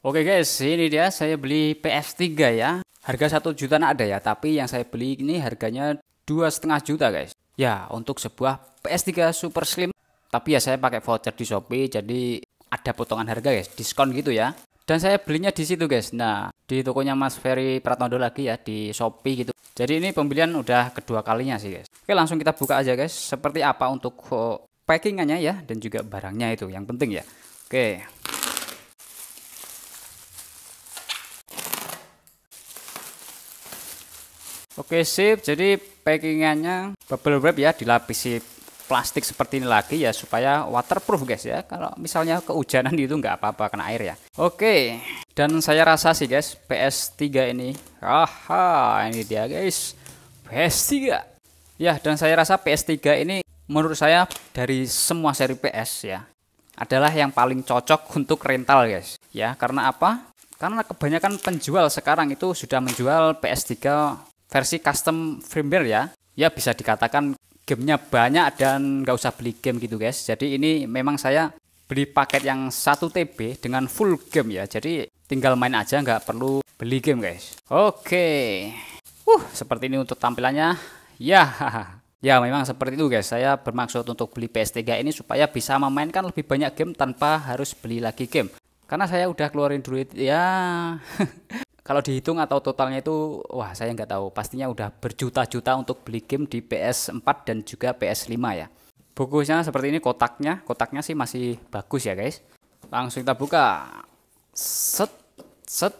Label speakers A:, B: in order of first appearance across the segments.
A: Oke guys, ini dia saya beli PS3 ya. Harga satu jutaan ada ya, tapi yang saya beli ini harganya dua setengah juta guys. Ya, untuk sebuah PS3 Super Slim. Tapi ya saya pakai voucher di Shopee, jadi ada potongan harga guys, diskon gitu ya. Dan saya belinya di situ guys. Nah, di tokonya Mas Ferry Pratondo lagi ya di Shopee gitu. Jadi ini pembelian udah kedua kalinya sih guys. Oke, langsung kita buka aja guys. Seperti apa untuk eh, packingannya ya dan juga barangnya itu yang penting ya. Oke. Oke sip, jadi packingannya bubble wrap ya dilapisi plastik seperti ini lagi ya supaya waterproof guys ya. Kalau misalnya kehujanan itu nggak apa-apa kena air ya. Oke, dan saya rasa sih guys PS3 ini, haha ini dia guys PS3. Ya dan saya rasa PS3 ini menurut saya dari semua seri PS ya adalah yang paling cocok untuk rental guys ya karena apa karena kebanyakan penjual sekarang itu sudah menjual PS3 versi custom firmware ya ya bisa dikatakan gamenya banyak dan nggak usah beli game gitu guys jadi ini memang saya beli paket yang 1 TB dengan full game ya. Jadi tinggal main aja nggak perlu beli game guys. Oke. Uh, seperti ini untuk tampilannya. Ya. Ya memang seperti itu guys. Saya bermaksud untuk beli PS3 ini supaya bisa memainkan lebih banyak game tanpa harus beli lagi game. Karena saya udah keluarin duit ya kalau dihitung atau totalnya itu wah saya nggak tahu pastinya udah berjuta-juta untuk beli game di PS4 dan juga PS5 ya bungkusnya seperti ini kotaknya kotaknya sih masih bagus ya guys langsung kita buka set set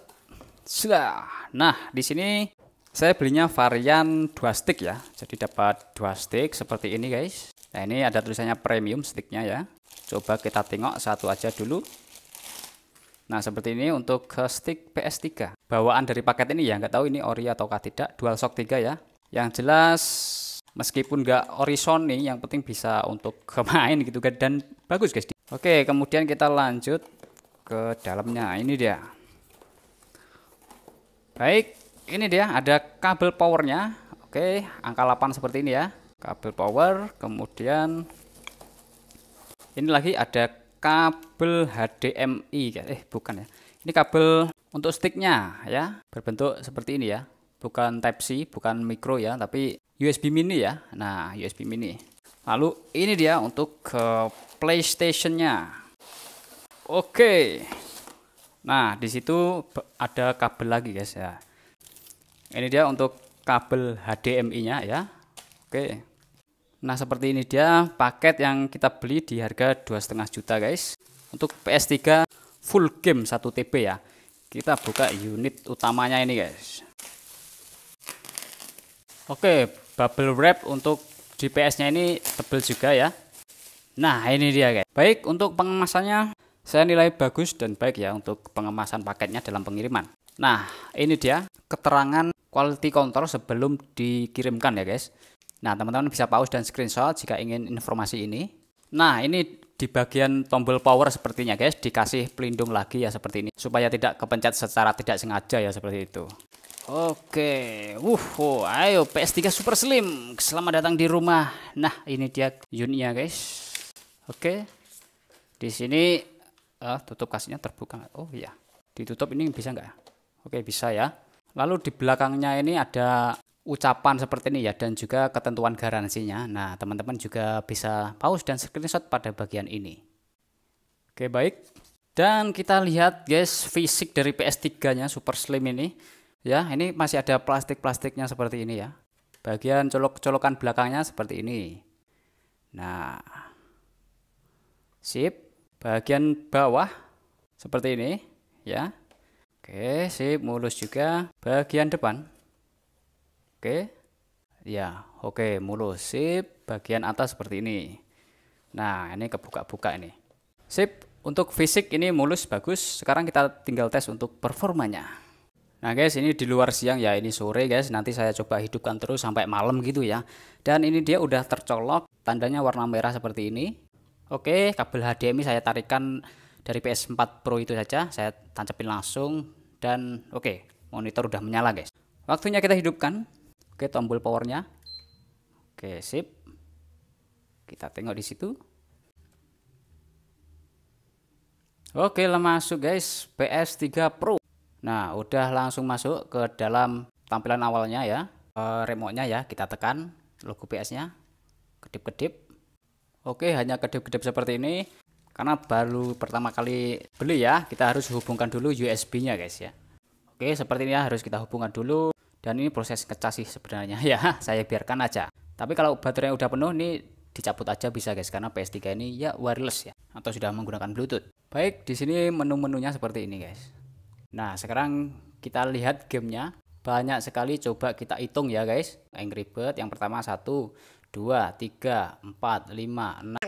A: sudah nah di sini saya belinya varian dua stick ya jadi dapat dua stick seperti ini guys nah ini ada tulisannya premium sticknya ya coba kita tengok satu aja dulu Nah, seperti ini untuk stick PS3 bawaan dari paket ini ya nggak tahu ini ori ataukah tidak dual shock 3 ya yang jelas meskipun nggak ori Sony yang penting bisa untuk kemain gitu kan dan bagus guys oke kemudian kita lanjut ke dalamnya ini dia baik ini dia ada kabel powernya oke angka 8 seperti ini ya kabel power kemudian ini lagi ada kabel HDMI eh bukan ya ini kabel untuk sticknya ya berbentuk seperti ini ya, bukan Type C, bukan micro ya, tapi USB mini ya. Nah USB mini. Lalu ini dia untuk ke eh, PlayStationnya. Oke. Nah di situ ada kabel lagi guys ya. Ini dia untuk kabel HDMI-nya ya. Oke. Nah seperti ini dia paket yang kita beli di harga dua setengah juta guys. Untuk PS3 full game 1 TP ya kita buka unit utamanya ini guys oke bubble wrap untuk GPS nya ini tebel juga ya nah ini dia guys baik untuk pengemasannya saya nilai bagus dan baik ya untuk pengemasan paketnya dalam pengiriman nah ini dia keterangan quality control sebelum dikirimkan ya guys nah teman-teman bisa pause dan screenshot jika ingin informasi ini nah ini di bagian tombol power sepertinya guys dikasih pelindung lagi ya seperti ini supaya tidak kepencet secara tidak sengaja ya seperti itu oke uh ayo PS3 super slim selamat datang di rumah nah ini dia unitnya guys oke di sini uh, tutup kasihnya terbuka oh iya ditutup ini bisa nggak oke bisa ya lalu di belakangnya ini ada ucapan seperti ini ya dan juga ketentuan garansinya. Nah, teman-teman juga bisa pause dan screenshot pada bagian ini. Oke, baik. Dan kita lihat guys fisik dari PS3-nya Super Slim ini. Ya, ini masih ada plastik-plastiknya seperti ini ya. Bagian colok-colokan belakangnya seperti ini. Nah. Sip. Bagian bawah seperti ini ya. Oke, sip mulus juga. Bagian depan Oke. Ya, oke, mulus. Sip, bagian atas seperti ini. Nah, ini kebuka-buka ini. Sip, untuk fisik ini mulus bagus. Sekarang kita tinggal tes untuk performanya. Nah guys, ini di luar siang ya, ini sore guys. Nanti saya coba hidupkan terus sampai malam gitu ya. Dan ini dia udah tercolok, tandanya warna merah seperti ini. Oke, kabel HDMI saya tarikan dari PS4 Pro itu saja. Saya tancapin langsung dan oke, monitor udah menyala guys. Waktunya kita hidupkan. Oke, tombol powernya. Oke, sip. Kita tengok di situ. Oke, lah masuk guys, PS3 Pro. Nah, udah langsung masuk ke dalam tampilan awalnya ya. E, remote-nya ya, kita tekan logo PS-nya. Kedip-kedip. Oke, hanya kedip-kedip seperti ini. Karena baru pertama kali beli ya, kita harus hubungkan dulu USB-nya guys ya. Oke, seperti ini ya, harus kita hubungkan dulu dan ini proses ngecas sih sebenarnya ya saya biarkan aja tapi kalau baterainya udah penuh ini dicabut aja bisa guys karena PS3 ini ya wireless ya atau sudah menggunakan Bluetooth baik di sini menu-menunya seperti ini guys nah sekarang kita lihat gamenya banyak sekali coba kita hitung ya guys Angry Bird yang pertama 1 2 3 4 5 6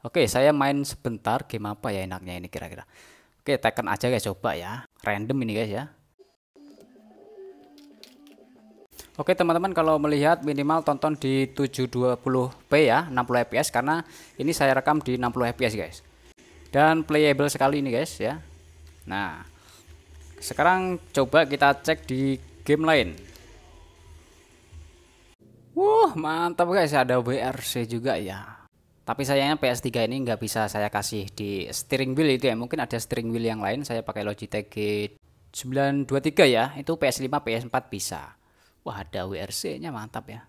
A: Oke, saya main sebentar game apa ya enaknya ini kira-kira. Oke, tekan aja guys, coba ya. Random ini guys ya. Oke teman-teman kalau melihat minimal tonton di 720p ya 60 fps karena ini saya rekam di 60 fps guys dan playable sekali ini guys ya Nah sekarang coba kita cek di game lain Wuh mantap guys ada WRC juga ya tapi sayangnya PS3 ini nggak bisa saya kasih di steering wheel itu ya. Mungkin ada steering wheel yang lain. Saya pakai Logitech G923 ya. Itu PS5, PS4 bisa. Wah ada WRC-nya mantap ya.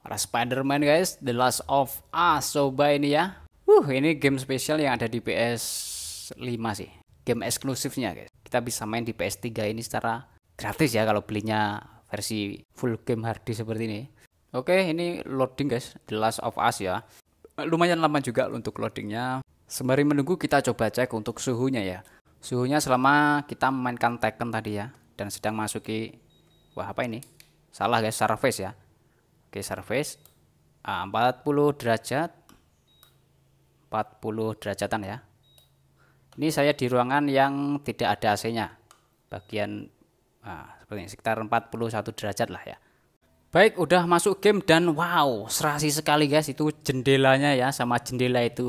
A: Para spiderman guys, The Last of Us. Coba ini ya. uh ini game spesial yang ada di PS5 sih. Game eksklusifnya guys. Kita bisa main di PS3 ini secara gratis ya kalau belinya versi full game hardy seperti ini. Oke, ini loading guys, The Last of Us ya. Lumayan lama juga untuk loadingnya. Sembari menunggu kita coba cek untuk suhunya ya. Suhunya selama kita memainkan Tekken tadi ya dan sedang masuki wah apa ini? Salah guys, surface ya. Oke, surface ah, 40 derajat 40 derajatan ya. Ini saya di ruangan yang tidak ada AC-nya. Bagian nah, seperti ini, sekitar 41 derajat lah ya. Baik, udah masuk game dan wow, serasi sekali guys itu jendelanya ya sama jendela itu.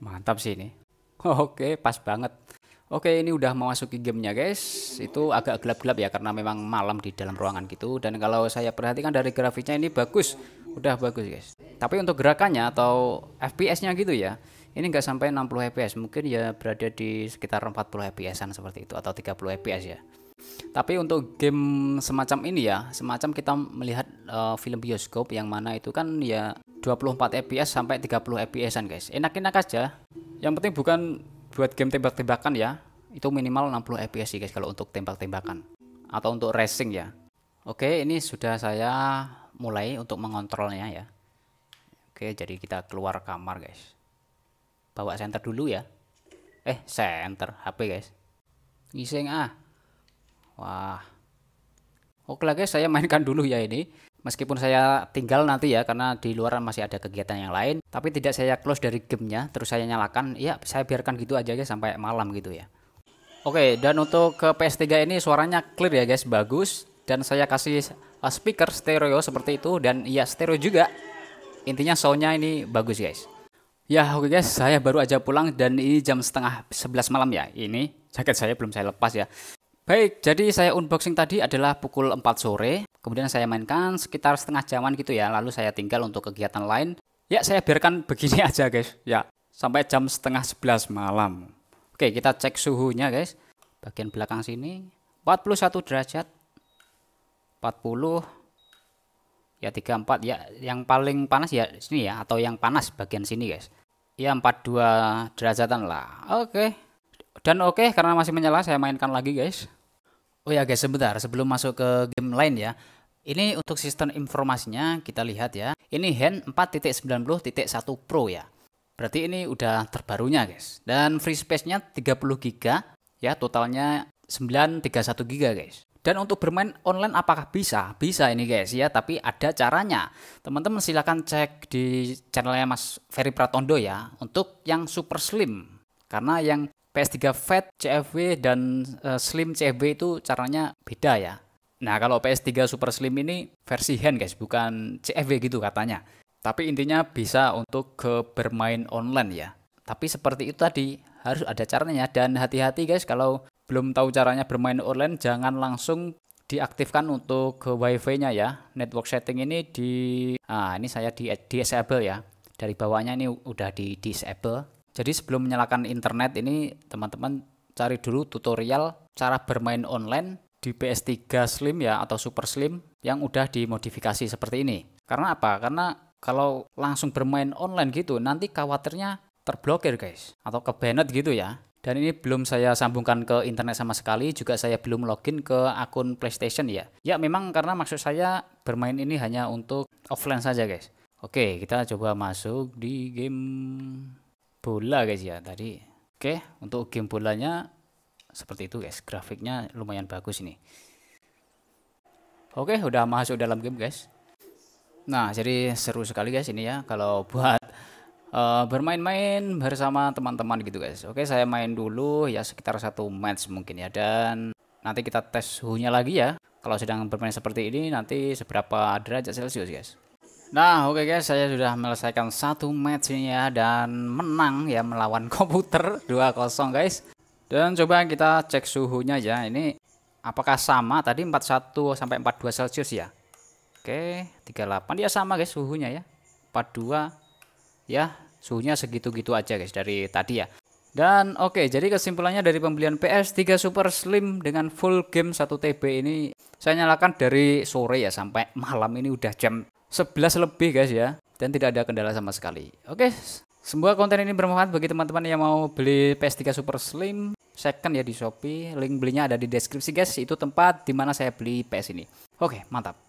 A: Mantap sih ini. Oke, pas banget. Oke, ini udah memasuki gamenya guys. Itu agak gelap-gelap ya karena memang malam di dalam ruangan gitu. Dan kalau saya perhatikan dari grafiknya ini bagus, udah bagus guys. Tapi untuk gerakannya atau FPS-nya gitu ya, ini nggak sampai 60 fps, mungkin ya berada di sekitar 40 fps-an seperti itu atau 30 fps ya. Tapi untuk game semacam ini ya, semacam kita melihat uh, film bioskop yang mana itu kan ya 24 fps sampai 30 an guys. Enak-enak aja. Yang penting bukan buat game tembak-tembakan ya. Itu minimal 60 fps sih guys kalau untuk tembak-tembakan atau untuk racing ya. Oke, ini sudah saya mulai untuk mengontrolnya ya. Oke, jadi kita keluar kamar guys. Bawa senter dulu ya. Eh, senter HP guys. Ngising ah. Wah. Oke lah guys, saya mainkan dulu ya ini. Meskipun saya tinggal nanti ya karena di luar masih ada kegiatan yang lain, tapi tidak saya close dari gamenya, terus saya nyalakan, ya saya biarkan gitu aja guys sampai malam gitu ya. Oke, dan untuk ke PS3 ini suaranya clear ya guys, bagus. Dan saya kasih uh, speaker stereo seperti itu dan ya stereo juga. Intinya soundnya ini bagus guys. Ya oke okay guys, saya baru aja pulang dan ini jam setengah 11 malam ya. Ini jaket saya belum saya lepas ya. Baik, jadi saya unboxing tadi adalah pukul 4 sore, kemudian saya mainkan sekitar setengah jaman gitu ya, lalu saya tinggal untuk kegiatan lain. Ya, saya biarkan begini aja guys, ya, sampai jam setengah 11 malam. Oke, kita cek suhunya guys, bagian belakang sini, 41 derajat, 40, ya 34, ya yang paling panas ya sini ya, atau yang panas bagian sini guys. Ya 42 derajatan lah, oke. Dan oke, karena masih menyala saya mainkan lagi guys. Oh ya guys, sebentar sebelum masuk ke game lain ya. Ini untuk sistem informasinya kita lihat ya. Ini hand 4.90.1 Pro ya. Berarti ini udah terbarunya guys. Dan free space-nya 30 GB ya, totalnya 931 GB guys. Dan untuk bermain online apakah bisa? Bisa ini guys ya, tapi ada caranya. Teman-teman silahkan cek di channelnya Mas Ferry Pratondo ya untuk yang super slim. Karena yang PS3 Fat CFW dan uh, Slim CFW itu caranya beda ya. Nah, kalau PS3 Super Slim ini versi hand guys, bukan CFW gitu katanya. Tapi intinya bisa untuk ke bermain online ya. Tapi seperti itu tadi, harus ada caranya dan hati-hati guys kalau belum tahu caranya bermain online jangan langsung diaktifkan untuk ke wifi-nya ya. Network setting ini di ah ini saya di disable ya. Dari bawahnya ini udah di disable jadi sebelum menyalakan internet ini teman-teman cari dulu tutorial cara bermain online di PS3 Slim ya atau Super Slim yang udah dimodifikasi seperti ini. Karena apa? Karena kalau langsung bermain online gitu nanti khawatirnya terblokir guys atau kebanet gitu ya. Dan ini belum saya sambungkan ke internet sama sekali, juga saya belum login ke akun PlayStation ya. Ya memang karena maksud saya bermain ini hanya untuk offline saja guys. Oke, kita coba masuk di game bola guys ya tadi oke untuk game bolanya seperti itu guys grafiknya lumayan bagus ini oke udah masuk dalam game guys nah jadi seru sekali guys ini ya kalau buat uh, bermain-main bersama teman-teman gitu guys oke saya main dulu ya sekitar satu match mungkin ya dan nanti kita tes suhunya lagi ya kalau sedang bermain seperti ini nanti seberapa derajat celcius guys Nah, oke okay guys, saya sudah menyelesaikan satu match matchnya dan menang ya melawan komputer 2-0 guys. Dan coba kita cek suhunya ya. Ini apakah sama tadi 41 sampai 42 Celcius ya? Oke, okay, 38 ya sama guys suhunya ya. 42 ya, suhunya segitu-gitu aja guys dari tadi ya. Dan oke, okay, jadi kesimpulannya dari pembelian PS3 Super Slim dengan full game 1 TB ini saya nyalakan dari sore ya sampai malam ini udah jam 11 lebih guys ya dan tidak ada kendala sama sekali. Oke, semua konten ini bermanfaat bagi teman-teman yang mau beli PS3 Super Slim second ya di Shopee. Link belinya ada di deskripsi guys. Itu tempat dimana saya beli PS ini. Oke, mantap.